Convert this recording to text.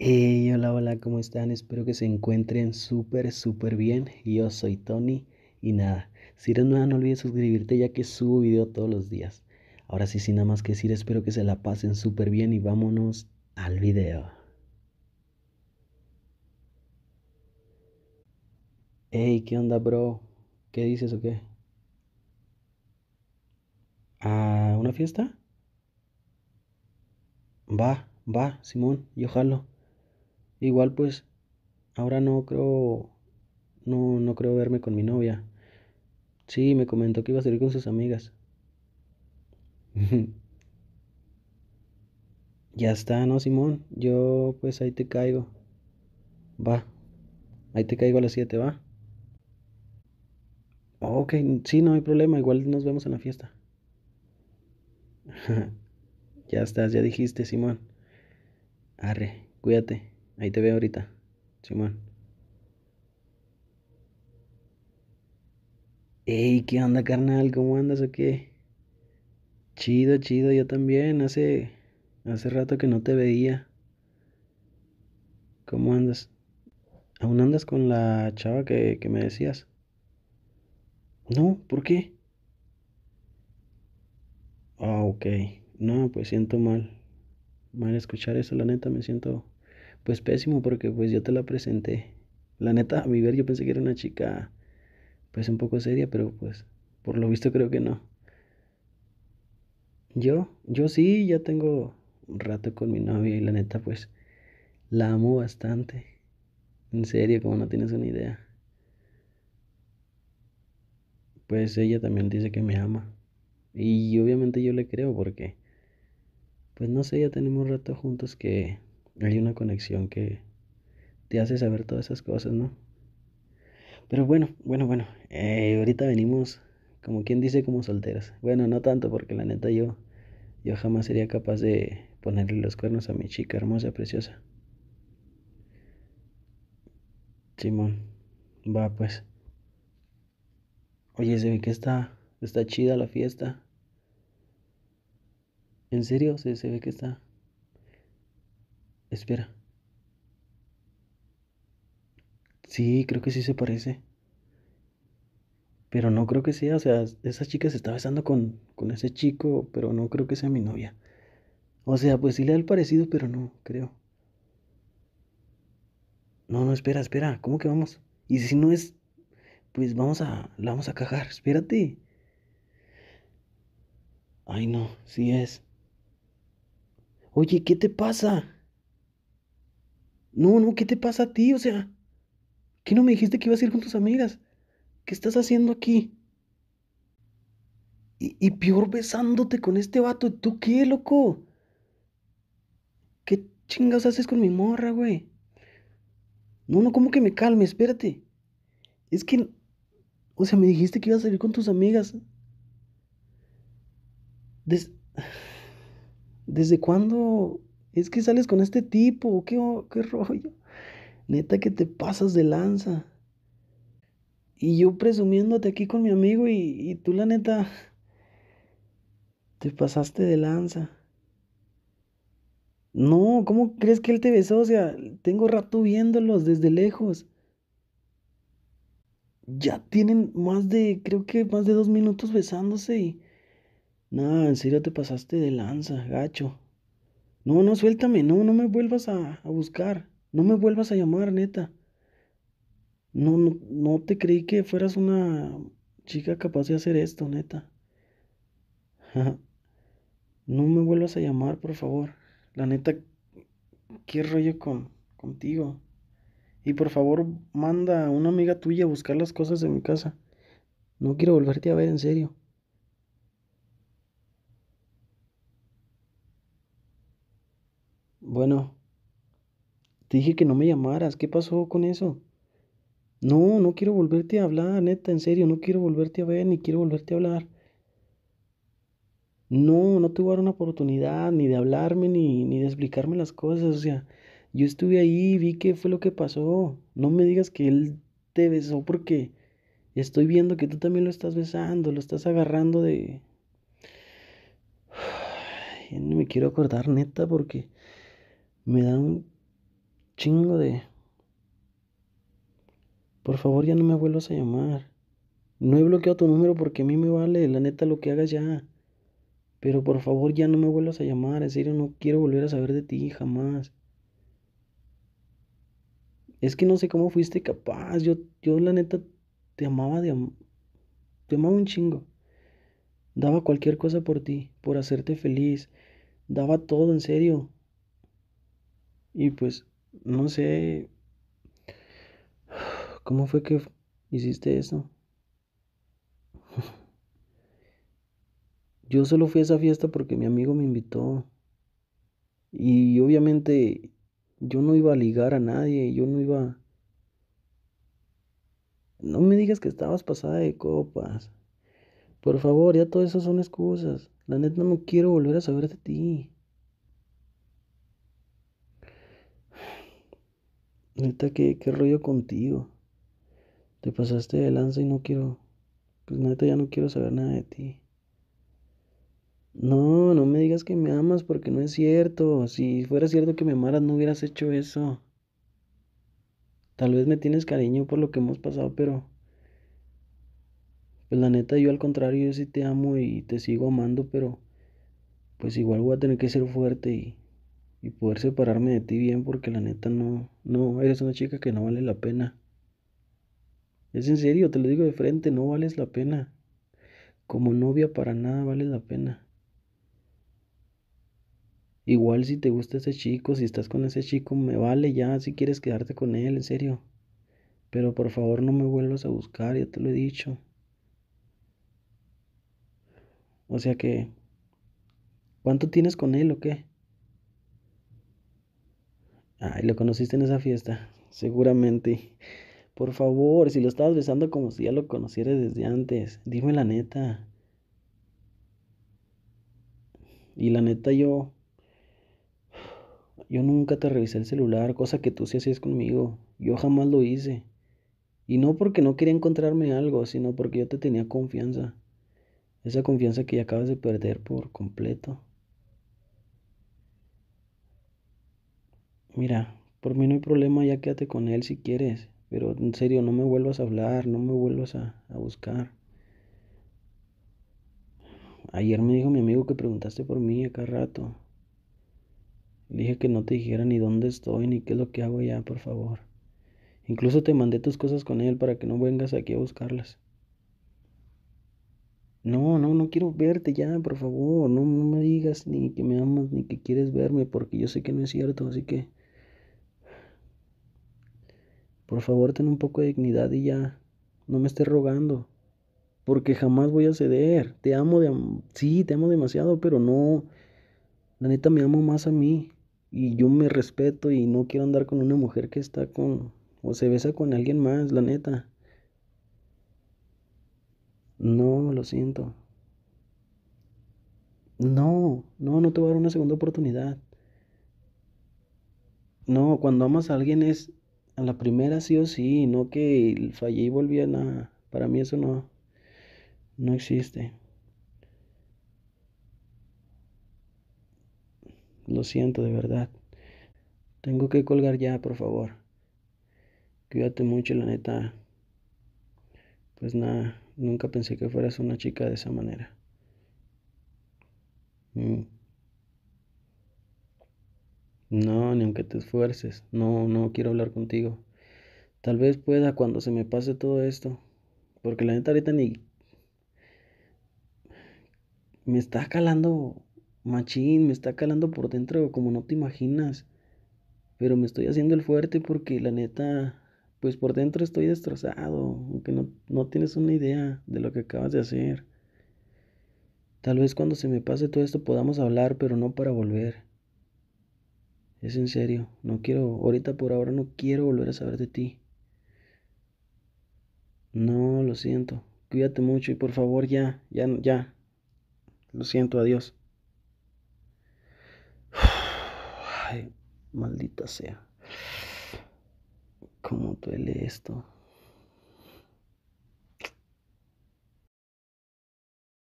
Hey, hola, hola, ¿cómo están? Espero que se encuentren súper, súper bien. Yo soy Tony y nada, si eres nueva no olvides suscribirte ya que subo video todos los días. Ahora sí, sin nada más que decir, espero que se la pasen súper bien y vámonos al video. Hey, ¿qué onda, bro? ¿Qué dices o qué? ¿A ah, una fiesta? Va, va, Simón, yo jalo. Igual pues ahora no creo no no creo verme con mi novia. Sí, me comentó que iba a salir con sus amigas. ya está, ¿no, Simón? Yo pues ahí te caigo. Va. Ahí te caigo a las 7, va. Oh, ok, sí, no hay problema, igual nos vemos en la fiesta. ya estás, ya dijiste, Simón. Arre, cuídate. Ahí te veo ahorita, Simón. Ey, ¿qué onda, carnal? ¿Cómo andas o qué? Chido, chido, yo también. Hace, hace rato que no te veía. ¿Cómo andas? ¿Aún andas con la chava que, me decías? No, ¿por qué? Ah, ok. No, pues siento mal. Mal escuchar eso, la neta, me siento pues pésimo porque pues yo te la presenté. La neta, a mi ver yo pensé que era una chica pues un poco seria, pero pues por lo visto creo que no. Yo, yo sí, ya tengo un rato con mi novia y la neta pues la amo bastante. En serio, como no tienes una idea. Pues ella también dice que me ama. Y obviamente yo le creo porque, pues no sé, ya tenemos rato juntos que hay una conexión que te hace saber todas esas cosas, ¿no? Pero bueno, bueno, bueno, eh, ahorita venimos como quien dice como solteras. Bueno, no tanto porque la neta yo, yo jamás sería capaz de ponerle los cuernos a mi chica hermosa, preciosa. Simón, va pues. Oye, se ve que está, está chida la fiesta. En serio, se ve que está, Espera. Sí, creo que sí se parece. Pero no creo que sea, o sea, esa chica se está besando con, con ese chico, pero no creo que sea mi novia. O sea, pues sí le da el parecido, pero no, creo. No, no, espera, espera, ¿cómo que vamos? Y si no es, pues vamos a, la vamos a cagar, espérate. Ay, no, sí es. Oye, ¿qué te pasa? No, no, ¿qué te pasa a ti? O sea, ¿qué no me dijiste que ibas a ir con tus amigas? ¿Qué estás haciendo aquí? Y, y peor besándote con este vato. ¿Tú qué, loco? ¿Qué chingas haces con mi morra, güey? No, no, ¿cómo que me calme? Espérate. Es que, o sea, me dijiste que ibas a ir con tus amigas. Des... ¿Desde cuándo es que sales con este tipo, qué, qué rollo. Neta que te pasas de lanza. Y yo presumiéndote aquí con mi amigo y, y tú la neta, te pasaste de lanza. No, ¿cómo crees que él te besó? O sea, tengo rato viéndolos desde lejos. Ya tienen más de, creo que más de dos minutos besándose y... nada, en serio te pasaste de lanza, gacho. No, no, suéltame, no, no me vuelvas a, buscar, no me vuelvas a llamar, neta. No, no, no te creí que fueras una chica capaz de hacer esto, neta. no me vuelvas a llamar, por favor. La neta, qué rollo con, contigo. Y por favor, manda a una amiga tuya a buscar las cosas de mi casa. No quiero volverte a ver, en serio. Bueno, te dije que no me llamaras. ¿Qué pasó con eso? No, no quiero volverte a hablar, neta, en serio, no quiero volverte a ver ni quiero volverte a hablar. No, no te voy una oportunidad ni de hablarme ni, ni de explicarme las cosas. O sea, yo estuve ahí, vi qué fue lo que pasó. No me digas que él te besó porque estoy viendo que tú también lo estás besando, lo estás agarrando de... no me quiero acordar neta porque me da un chingo de... Por favor, ya no me vuelvas a llamar. No he bloqueado tu número porque a mí me vale, la neta, lo que hagas ya. Pero por favor, ya no me vuelvas a llamar. En serio, no quiero volver a saber de ti jamás. Es que no sé cómo fuiste capaz. Yo, yo la neta, te amaba de Te amaba un chingo. Daba cualquier cosa por ti, por hacerte feliz. Daba todo, en serio. Y pues, no sé, ¿cómo fue que hiciste eso? Yo solo fui a esa fiesta porque mi amigo me invitó. Y obviamente yo no iba a ligar a nadie, yo no iba... No me digas que estabas pasada de copas. Por favor, ya todo eso son excusas. La neta no quiero volver a saber de ti. Neta, ¿qué, rollo contigo? Te pasaste de lanza y no quiero. Pues neta, ya no quiero saber nada de ti. No, no me digas que me amas porque no es cierto. Si fuera cierto que me amaras, no hubieras hecho eso. Tal vez me tienes cariño por lo que hemos pasado, pero... Pues la neta, yo al contrario, yo sí te amo y te sigo amando, pero... Pues igual voy a tener que ser fuerte y y poder separarme de ti bien porque la neta no, no, eres una chica que no vale la pena. Es en serio, te lo digo de frente, no vales la pena. Como novia para nada vale la pena. Igual si te gusta ese chico, si estás con ese chico, me vale ya si quieres quedarte con él, en serio. Pero por favor no me vuelvas a buscar, ya te lo he dicho. O sea que, ¿cuánto tienes con él o qué? Ay, lo conociste en esa fiesta, seguramente. Por favor, si lo estabas besando como si ya lo conocieras desde antes, dime la neta. Y la neta yo... Yo nunca te revisé el celular, cosa que tú sí hacías conmigo. Yo jamás lo hice. Y no porque no quería encontrarme algo, sino porque yo te tenía confianza. Esa confianza que ya acabas de perder por completo. mira, por mí no hay problema, ya quédate con él si quieres, pero en serio, no me vuelvas a hablar, no me vuelvas a, buscar. Ayer me dijo mi amigo que preguntaste por mí acá rato. Le dije que no te dijera ni dónde estoy, ni qué es lo que hago ya, por favor. Incluso te mandé tus cosas con él para que no vengas aquí a buscarlas. No, no, no quiero verte ya, por favor. no me digas ni que me amas ni que quieres verme porque yo sé que no es cierto, así que por favor, ten un poco de dignidad y ya. No me estés rogando. Porque jamás voy a ceder. Te amo de... Sí, te amo demasiado, pero no... La neta me amo más a mí. Y yo me respeto y no quiero andar con una mujer que está con... O se besa con alguien más, la neta. No, lo siento. No, no, no te voy a dar una segunda oportunidad. No, cuando amas a alguien es a la primera sí o sí, no que fallé y volví a nada. Para mí eso no, no existe. Lo siento de verdad. Tengo que colgar ya, por favor. Cuídate mucho, la neta. Pues nada, nunca pensé que fueras una chica de esa manera. Mm. No, ni aunque te esfuerces. No, no quiero hablar contigo. Tal vez pueda cuando se me pase todo esto. Porque la neta ahorita ni... Me está calando, machín, me está calando por dentro como no te imaginas. Pero me estoy haciendo el fuerte porque la neta, pues por dentro estoy destrozado. Aunque no, no tienes una idea de lo que acabas de hacer. Tal vez cuando se me pase todo esto podamos hablar, pero no para volver. Es en serio, no quiero, ahorita por ahora no quiero volver a saber de ti. No, lo siento. Cuídate mucho y por favor ya, ya, ya. Lo siento, adiós. Ay, maldita sea. ¿Cómo duele esto?